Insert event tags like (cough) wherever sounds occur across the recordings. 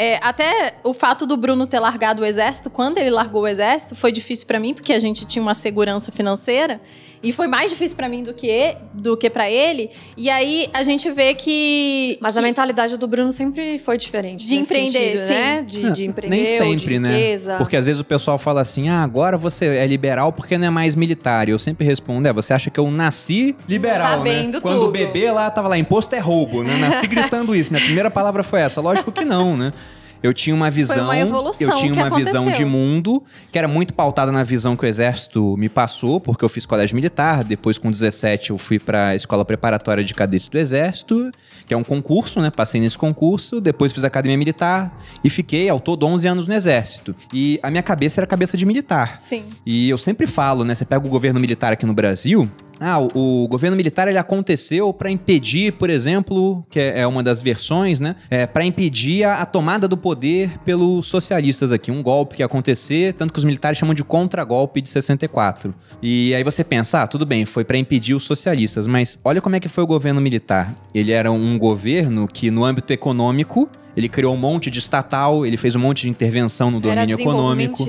É, até o fato do Bruno ter largado o exército, quando ele largou o exército, foi difícil para mim, porque a gente tinha uma segurança financeira. E foi mais difícil para mim do que do que para ele. E aí a gente vê que Mas que... a mentalidade do Bruno sempre foi diferente. De empreender, sentido, sim. Né? De, é, de, empreender, nem sempre, de né? riqueza. né? Porque às vezes o pessoal fala assim: "Ah, agora você é liberal porque não é mais militar". E eu sempre respondo: "É, você acha que eu nasci liberal, né? Sabendo né? Quando o bebê lá tava lá imposto é roubo, né? Nasci gritando isso. Minha primeira palavra foi essa. Lógico que não, né? Eu tinha uma visão, Foi uma evolução eu tinha uma aconteceu. visão de mundo que era muito pautada na visão que o exército me passou, porque eu fiz colégio militar, depois com 17 eu fui para a escola preparatória de cadetes do exército, que é um concurso, né? Passei nesse concurso, depois fiz academia militar e fiquei ao todo 11 anos no exército. E a minha cabeça era cabeça de militar. Sim. E eu sempre falo, né, você pega o governo militar aqui no Brasil, ah, o, o, governo militar ele aconteceu para impedir, por exemplo, que é, é uma das versões, né? É, para impedir a, a, tomada do poder pelos socialistas aqui, um golpe que ia acontecer, tanto que os militares chamam de contragolpe de 64. E aí você pensa, ah, tudo bem, foi para impedir os socialistas, mas olha como é que foi o governo militar. Ele era um governo que no âmbito econômico ele criou um monte de estatal, ele fez um monte de intervenção no domínio Era econômico.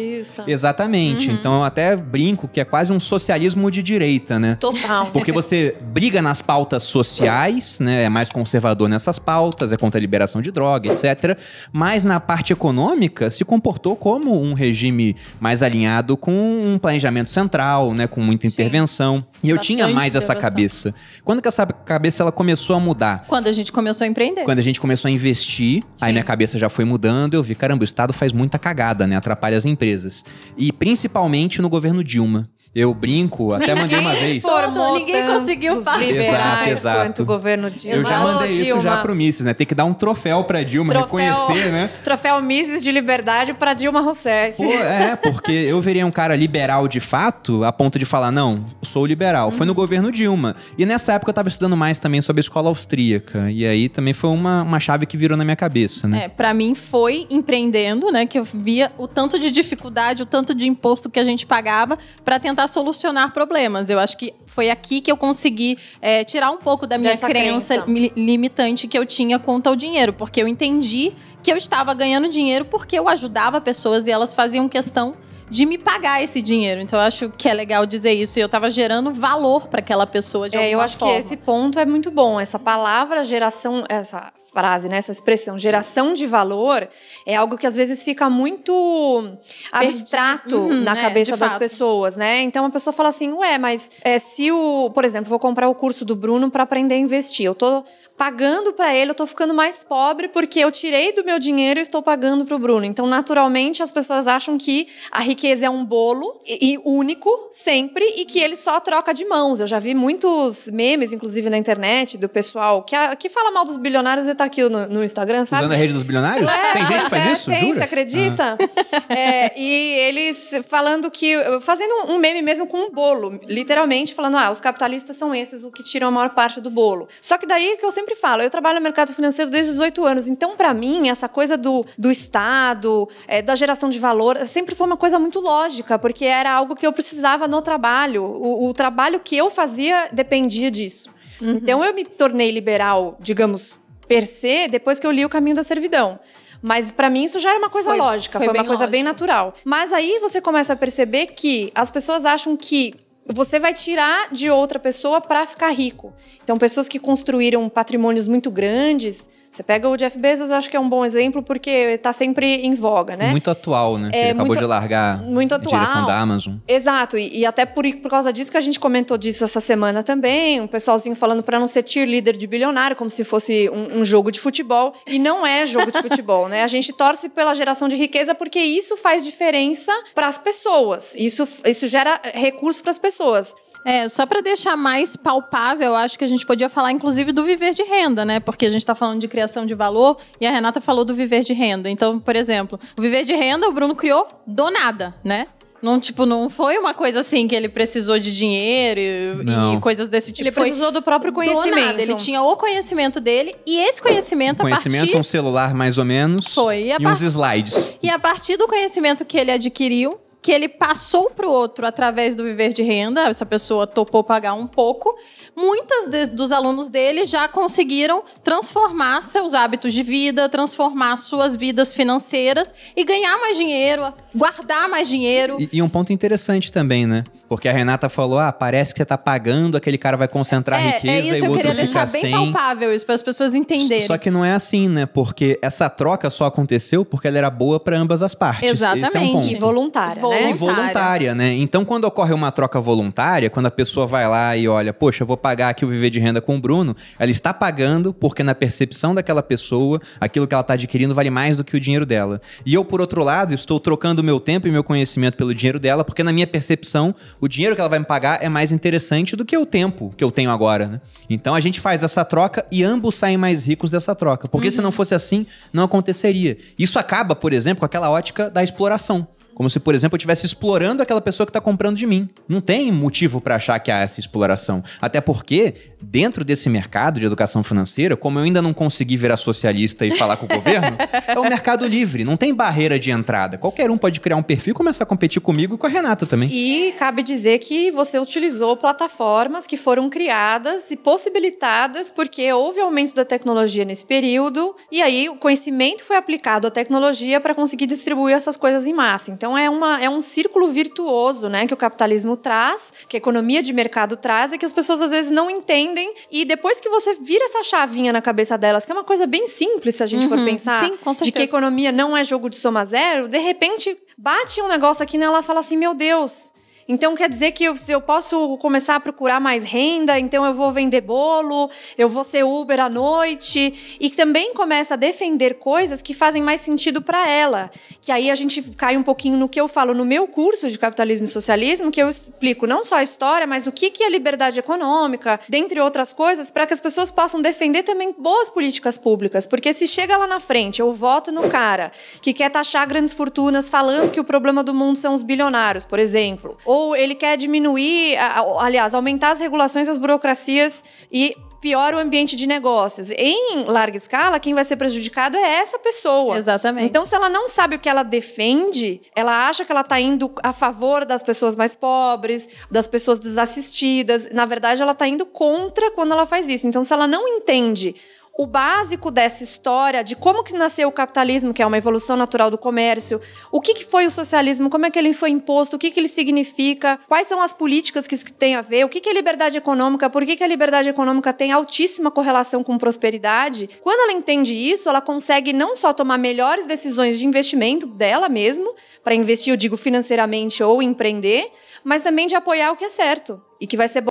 Exatamente. Uhum. Então eu até brinco que é quase um socialismo de direita, né? Total. Porque você briga nas pautas sociais, né? É mais conservador nessas pautas, é contra a liberação de droga, etc. Mas na parte econômica se comportou como um regime mais alinhado com um planejamento central, né? Com muita intervenção. Sim. E eu Bastante tinha mais essa cabeça. Quando que essa cabeça ela começou a mudar? Quando a gente começou a empreender. Quando a gente começou a investir Aí minha cabeça já foi mudando, eu vi, caramba, o Estado faz muita cagada, né? Atrapalha as empresas. E principalmente no governo Dilma. Eu brinco, até mandei uma vez. Formou ninguém conseguiu fazer. Exato, exato. O governo Dilma. Eu já mandei isso já pro Mises, né? Tem que dar um troféu pra Dilma, troféu, reconhecer, né? Troféu Mises de liberdade pra Dilma Rousseff. Pô, é, porque eu veria um cara liberal de fato, a ponto de falar, não, sou liberal. Foi uhum. no governo Dilma. E nessa época eu tava estudando mais também sobre a escola austríaca. E aí também foi uma, uma chave que virou na minha cabeça, né? É, pra mim foi empreendendo, né? Que eu via o tanto de dificuldade, o tanto de imposto que a gente pagava para tentar tentar solucionar problemas. Eu acho que foi aqui que eu consegui é, tirar um pouco da minha crença, crença. limitante que eu tinha quanto ao dinheiro, porque eu entendi que eu estava ganhando dinheiro porque eu ajudava pessoas e elas faziam questão de me pagar esse dinheiro. Então eu acho que é legal dizer isso. E eu estava gerando valor para aquela pessoa de é, alguma forma. Eu acho forma. que esse ponto é muito bom. Essa palavra geração, essa frase, né, essa expressão geração de valor é algo que às vezes fica muito abstrato uhum, na é, cabeça das fato. pessoas, né? Então a pessoa fala assim, ué, mas é, se o, por exemplo, vou comprar o curso do Bruno para aprender a investir, eu tô pagando para ele, eu estou ficando mais pobre porque eu tirei do meu dinheiro e estou pagando para o Bruno. Então, naturalmente, as pessoas acham que a riqueza é um bolo e, único sempre e que ele só troca de mãos. Eu já vi muitos memes, inclusive na internet, do pessoal que, a, que fala mal dos bilionários e tá aqui no, no Instagram, sabe? Usando a rede dos bilionários? É, tem gente que faz é, isso? Tem, você acredita? Ah. É, e eles falando que. fazendo um meme mesmo com um bolo, literalmente falando: ah, os capitalistas são esses, o que tiram a maior parte do bolo. Só que daí que eu sempre sempre falo, eu trabalho no mercado financeiro desde os 18 anos, então para mim essa coisa do, do Estado, é, da geração de valor, sempre foi uma coisa muito lógica, porque era algo que eu precisava no trabalho. o, o trabalho que eu fazia dependia disso. Uhum. Então eu me tornei liberal, digamos, per se, depois que eu li O Caminho da Servidão. Mas para mim isso já era uma coisa foi, lógica, foi, foi uma coisa lógico. bem natural. Mas aí você começa a perceber que as pessoas acham que você vai tirar de outra pessoa para ficar rico. Então, pessoas que construíram patrimônios muito grandes você pega o Jeff Bezos, acho que é um bom exemplo, porque está sempre em voga, né? Muito atual, né? É, Ele acabou muito, de largar muito atual. a direção da Amazon. Exato, e, e até por, por causa disso que a gente comentou disso essa semana também, um pessoalzinho falando para não ser cheerleader de bilionário, como se fosse um, um, jogo de futebol, e não é jogo de futebol, né? A gente torce pela geração de riqueza porque isso faz diferença para as pessoas, isso, isso gera recurso para as pessoas. É, só para deixar mais palpável, acho que a gente podia falar, inclusive, do viver de renda, né? Porque a gente está falando de criação de valor e a Renata falou do viver de renda. Então, por exemplo, o viver de renda o Bruno criou do nada, né? Não, tipo, não foi uma coisa assim que ele precisou de dinheiro e, e coisas desse tipo. Ele foi precisou do próprio conhecimento. Do nada. Ele tinha o conhecimento dele e esse conhecimento, conhecimento a partir... um celular mais ou menos. Foi. E, par... e uns slides. E a partir do conhecimento que ele adquiriu, que ele passou para o outro através do viver de renda, essa pessoa topou pagar um pouco. Muitas de, dos alunos dele já conseguiram transformar seus hábitos de vida, transformar suas vidas financeiras e ganhar mais dinheiro, guardar mais dinheiro. E, e um ponto interessante também, né? Porque a Renata falou: ah, parece que você tá pagando, aquele cara vai concentrar é, é, riqueza é isso, e o outro fica sem. Eu queria deixar bem palpável isso para as pessoas entenderem. Só que não é assim, né? Porque essa troca só aconteceu porque ela era boa para ambas as partes. Exatamente. É um e voluntária. Né? E voluntária, né? Então, quando ocorre uma troca voluntária, quando a pessoa vai lá e olha, poxa, eu vou pagar aqui o viver de renda com o Bruno, ela está pagando porque, na percepção daquela pessoa, aquilo que ela tá adquirindo vale mais do que o dinheiro dela. E eu, por outro lado, estou trocando meu tempo e meu conhecimento pelo dinheiro dela, porque, na minha percepção, o dinheiro que ela vai me pagar é mais interessante do que o tempo que eu tenho agora, né? Então a gente faz essa troca e ambos saem mais ricos dessa troca. Porque uhum. se não uhum. fosse assim, não aconteceria. Isso acaba, por exemplo, com aquela ótica da exploração. Como se, por exemplo, eu estivesse explorando aquela pessoa que está comprando de mim. Não tem motivo para achar que há essa exploração. Até porque dentro desse mercado de educação financeira, como eu ainda não consegui virar socialista e falar com o governo, (laughs) é um mercado livre, não tem barreira de entrada. Qualquer um pode criar um perfil e começar a competir comigo e com a Renata também. E cabe dizer que você utilizou plataformas que foram criadas e possibilitadas porque houve aumento da tecnologia nesse período e aí o conhecimento foi aplicado à tecnologia para conseguir distribuir essas coisas em massa. Então é, uma, é um círculo virtuoso né, que o capitalismo traz, que a economia de mercado traz e que as pessoas às vezes não entendem entendem. E depois que você vira essa chavinha na cabeça delas, que é uma coisa bem simples, se a gente uhum. for pensar, Sim, de que economia não é jogo de soma zero, de repente bate um negócio aqui nela e fala assim: meu Deus então quer dizer que eu, eu posso começar a procurar mais renda, então eu vou vender bolo, eu vou ser Uber à noite. E também começa a defender coisas que fazem mais sentido para ela. Que aí a gente cai um pouquinho no que eu falo no meu curso de capitalismo e socialismo, que eu explico não só a história, mas o que, que é liberdade econômica, dentre outras coisas, para que as pessoas possam defender também boas políticas públicas. Porque se chega lá na frente, eu voto no cara que quer taxar grandes fortunas falando que o problema do mundo são os bilionários, por exemplo ou ele quer diminuir, aliás, aumentar as regulações, as burocracias e pior o ambiente de negócios. Em larga escala, quem vai ser prejudicado é essa pessoa. Exatamente. Então, se ela não sabe o que ela defende, ela acha que ela está indo a favor das pessoas mais pobres, das pessoas desassistidas. Na verdade, ela está indo contra quando ela faz isso. Então, se ela não entende o básico dessa história de como que nasceu o capitalismo, que é uma evolução natural do comércio, o que, que foi o socialismo, como é que ele foi imposto, o que, que ele significa, quais são as políticas que isso tem a ver, o que, que é liberdade econômica, por que, que a liberdade econômica tem altíssima correlação com prosperidade. Quando ela entende isso, ela consegue não só tomar melhores decisões de investimento dela mesmo, para investir, eu digo financeiramente ou empreender, mas também de apoiar o que é certo e que vai ser